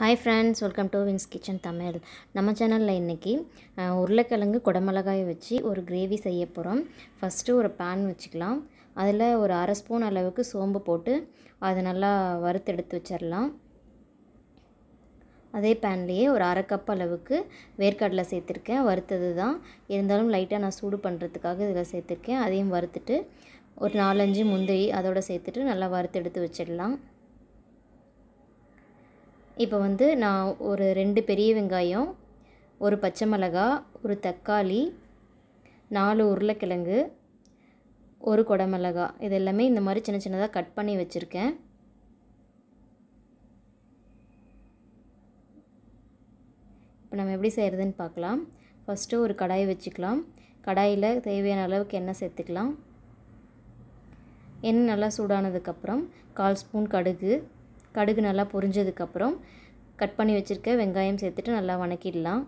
hi friends welcome to Vin's kitchen Tamil நம்ம சேனலில் இன்றைக்கி உருளைக்கிழங்கு குடமிளகாய் வச்சு ஒரு கிரேவி செய்ய போகிறோம் ஃபஸ்ட்டு ஒரு பேன் வச்சுக்கலாம் அதில் ஒரு அரை ஸ்பூன் அளவுக்கு சோம்பு போட்டு அதை நல்லா வறுத்து எடுத்து வச்சிடலாம் அதே பேன்லேயே ஒரு அரை கப் அளவுக்கு வேர்க்கடலை சேர்த்துருக்கேன் வறுத்தது தான் இருந்தாலும் லைட்டாக நான் சூடு பண்ணுறதுக்காக இதில் சேர்த்துருக்கேன் அதையும் வறுத்துட்டு ஒரு நாலஞ்சு முந்திரி அதோடு சேர்த்துட்டு நல்லா வறுத்து எடுத்து வச்சிடலாம் இப்போ வந்து நான் ஒரு ரெண்டு பெரிய வெங்காயம் ஒரு பச்சை மிளகா ஒரு தக்காளி நாலு உருளைக்கிழங்கு ஒரு குடமிளகா இது எல்லாமே இந்த மாதிரி சின்ன சின்னதாக கட் பண்ணி வச்சுருக்கேன் இப்போ நம்ம எப்படி செய்கிறதுன்னு பார்க்கலாம் ஃபஸ்ட்டு ஒரு கடாய் வச்சுக்கலாம் கடாயில் தேவையான அளவுக்கு எண்ணெய் சேர்த்துக்கலாம் எண்ணெய் நல்லா சூடானதுக்கப்புறம் கால் ஸ்பூன் கடுகு கடுகு நல்லா பொரிஞ்சதுக்கப்புறம் கட் பண்ணி வச்சுருக்க வெங்காயம் சேர்த்துட்டு நல்லா வணக்கிடலாம்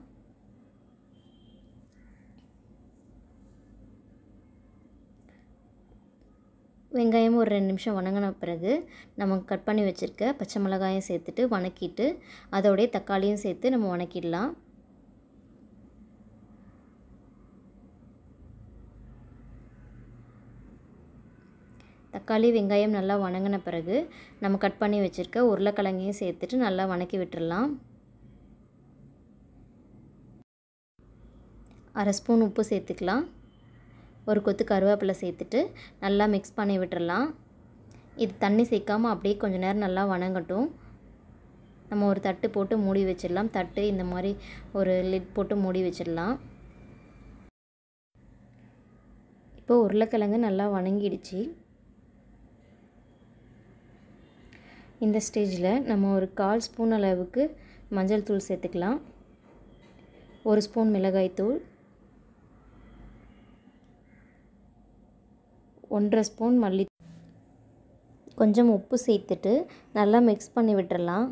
வெங்காயம் ஒரு ரெண்டு நிமிஷம் வணங்கின பிறகு நம்ம கட் பண்ணி வச்சுருக்க பச்சை மிளகாயும் சேர்த்துட்டு வணக்கிட்டு அதோடைய தக்காளியும் சேர்த்து நம்ம வணக்கிடலாம் தக்காளி வெங்காயம் நல்லா வணங்கின பிறகு நம்ம கட் பண்ணி வச்சுருக்க உருளைக்கிழங்கையும் சேர்த்துட்டு நல்லா வணக்கி விட்டுடலாம் அரை ஸ்பூன் உப்பு சேர்த்துக்கலாம் ஒரு கொத்து கருவேப்பிலை சேர்த்துட்டு நல்லா மிக்ஸ் பண்ணி விட்டுடலாம் இது தண்ணி சேர்க்காமல் அப்படியே கொஞ்சம் நேரம் நல்லா வணங்கட்டும் நம்ம ஒரு தட்டு போட்டு மூடி வச்சிடலாம் தட்டு இந்த மாதிரி ஒரு லிட் போட்டு மூடி வச்சிடலாம் இப்போ உருளைக்கிழங்கு நல்லா வணங்கிடுச்சு இந்த ஸ்டேஜில் நம்ம ஒரு கால் ஸ்பூன் அளவுக்கு மஞ்சள் தூள் சேர்த்துக்கலாம் ஒரு ஸ்பூன் மிளகாய் தூள் ஒன்றரை ஸ்பூன் மல்லி கொஞ்சம் உப்பு சேர்த்துட்டு நல்லா மிக்ஸ் பண்ணி விட்டுடலாம்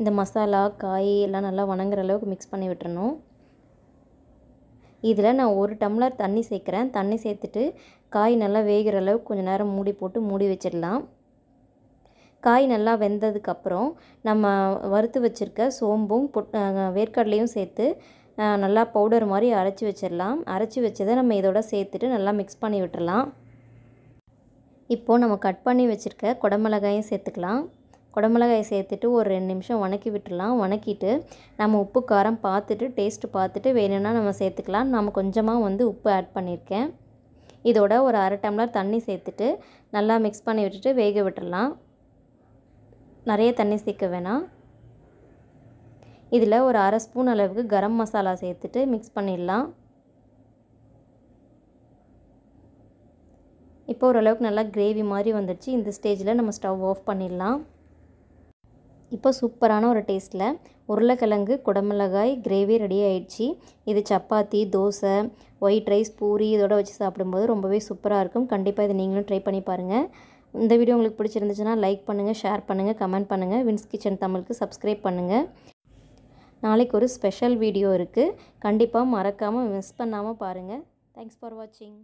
இந்த மசாலா காய் எல்லாம் நல்லா வணங்குற அளவுக்கு மிக்ஸ் பண்ணி விட்டுறணும் இதில் நான் ஒரு டம்ளர் தண்ணி சேர்க்குறேன் தண்ணி சேர்த்துட்டு காய் நல்லா வேகிற அளவுக்கு கொஞ்சம் நேரம் மூடி போட்டு மூடி வச்சிடலாம் காய் நல்லா வெந்ததுக்கப்புறம் நம்ம வறுத்து வச்சுருக்க சோம்பும் வேர்க்கடலையும் சேர்த்து நல்லா பவுடர் மாதிரி அரைச்சி வச்சிடலாம் அரைச்சி வச்சதை நம்ம இதோட சேர்த்துட்டு நல்லா மிக்ஸ் பண்ணி விட்டுடலாம் இப்போது நம்ம கட் பண்ணி வச்சுருக்க குடமிளகாயும் சேர்த்துக்கலாம் குடமிளகாயை சேர்த்துட்டு ஒரு ரெண்டு நிமிஷம் வணக்கி விட்டுடலாம் வணக்கிட்டு நம்ம உப்பு காரம் பார்த்துட்டு டேஸ்ட்டு பார்த்துட்டு வேணும்னா நம்ம சேர்த்துக்கலாம் நம்ம கொஞ்சமாக வந்து உப்பு ஆட் பண்ணியிருக்கேன் இதோட ஒரு அரை டம்ளர் தண்ணி சேர்த்துட்டு நல்லா மிக்ஸ் பண்ணி விட்டுட்டு வேக விட்டுடலாம் நிறைய தண்ணி சேர்க்க வேணாம் இதில் ஒரு அரை ஸ்பூன் அளவுக்கு கரம் மசாலா சேர்த்துட்டு மிக்ஸ் பண்ணிடலாம் இப்போ ஓரளவுக்கு நல்லா கிரேவி மாதிரி வந்துடுச்சு இந்த ஸ்டேஜில் நம்ம ஸ்டவ் ஆஃப் பண்ணிடலாம் இப்போ சூப்பரான ஒரு டேஸ்ட்டில் உருளைக்கிழங்கு குடமிளகாய் கிரேவி ரெடி ஆயிடுச்சு இது சப்பாத்தி தோசை ஒயிட் ரைஸ் பூரி இதோட வச்சு சாப்பிடும்போது ரொம்பவே சூப்பராக இருக்கும் கண்டிப்பாக இதை நீங்களும் ட்ரை பண்ணி பாருங்கள் இந்த வீடியோ உங்களுக்கு பிடிச்சிருந்துச்சுன்னா லைக் பண்ணுங்கள் ஷேர் பண்ணுங்கள் கமெண்ட் பண்ணுங்கள் வின்ஸ் கிச்சன் தமிழுக்கு சப்ஸ்கிரைப் பண்ணுங்கள் நாளைக்கு ஒரு ஸ்பெஷல் வீடியோ இருக்குது கண்டிப்பாக மறக்காமல் மிஸ் பண்ணாமல் பாருங்கள் தேங்க்ஸ் ஃபார் வாட்சிங்